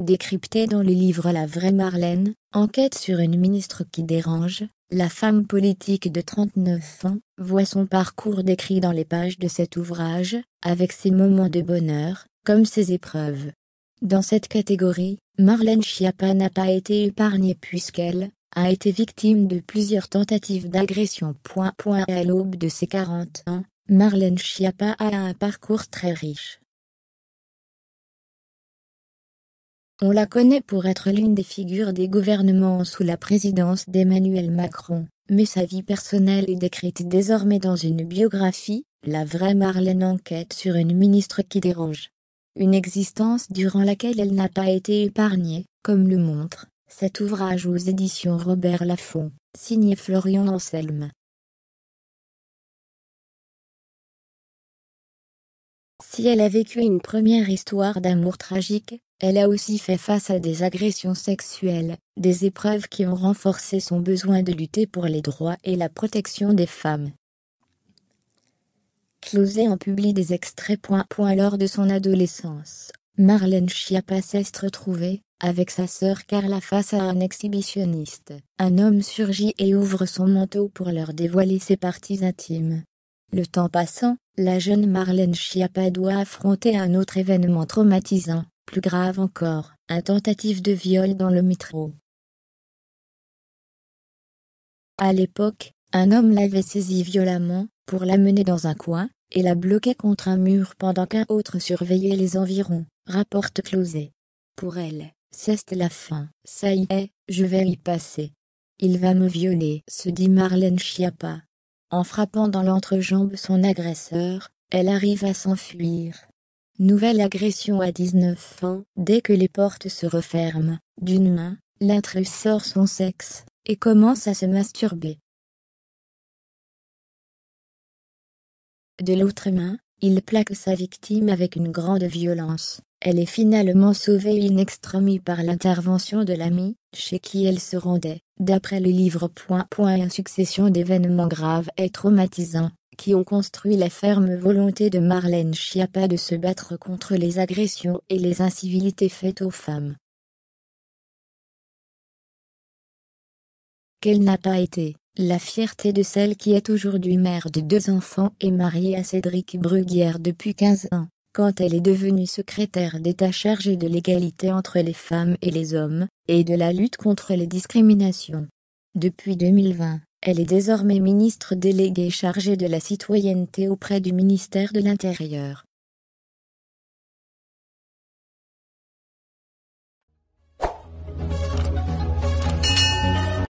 Décryptée dans le livre La vraie Marlène, enquête sur une ministre qui dérange, la femme politique de 39 ans voit son parcours décrit dans les pages de cet ouvrage, avec ses moments de bonheur, comme ses épreuves. Dans cette catégorie, Marlène Schiappa n'a pas été épargnée puisqu'elle a été victime de plusieurs tentatives d'agression. À l'aube de ses 40 ans, Marlène Schiappa a un parcours très riche. On la connaît pour être l'une des figures des gouvernements sous la présidence d'Emmanuel Macron, mais sa vie personnelle est décrite désormais dans une biographie, La vraie Marlène enquête sur une ministre qui dérange. Une existence durant laquelle elle n'a pas été épargnée, comme le montre cet ouvrage aux éditions Robert Laffont, signé Florian Anselme. Si elle a vécu une première histoire d'amour tragique, elle a aussi fait face à des agressions sexuelles, des épreuves qui ont renforcé son besoin de lutter pour les droits et la protection des femmes. Closé en publie des extraits. Point, point, lors de son adolescence, Marlène Schiappa s'est retrouvée, avec sa sœur Carla face à un exhibitionniste. Un homme surgit et ouvre son manteau pour leur dévoiler ses parties intimes. Le temps passant, la jeune Marlène Schiappa doit affronter un autre événement traumatisant, plus grave encore, un tentative de viol dans le métro. À l'époque, un homme l'avait saisie violemment, pour l'amener dans un coin, et la bloquer contre un mur pendant qu'un autre surveillait les environs, rapporte closée. Pour elle, c'est la fin, ça y est, je vais y passer. Il va me violer, se dit Marlène Chiappa. En frappant dans l'entrejambe son agresseur, elle arrive à s'enfuir. Nouvelle agression à 19 ans. Dès que les portes se referment, d'une main, l'intrus sort son sexe et commence à se masturber. De l'autre main, il plaque sa victime avec une grande violence. Elle est finalement sauvée in extremis par l'intervention de l'ami, chez qui elle se rendait, d'après le livre. Point, succession d'événements graves et traumatisants qui ont construit la ferme volonté de Marlène Schiappa de se battre contre les agressions et les incivilités faites aux femmes. Quelle n'a pas été la fierté de celle qui est aujourd'hui mère de deux enfants et mariée à Cédric Bruguière depuis 15 ans, quand elle est devenue secrétaire d'État chargée de l'égalité entre les femmes et les hommes, et de la lutte contre les discriminations. Depuis 2020, elle est désormais ministre déléguée chargée de la citoyenneté auprès du ministère de l'Intérieur.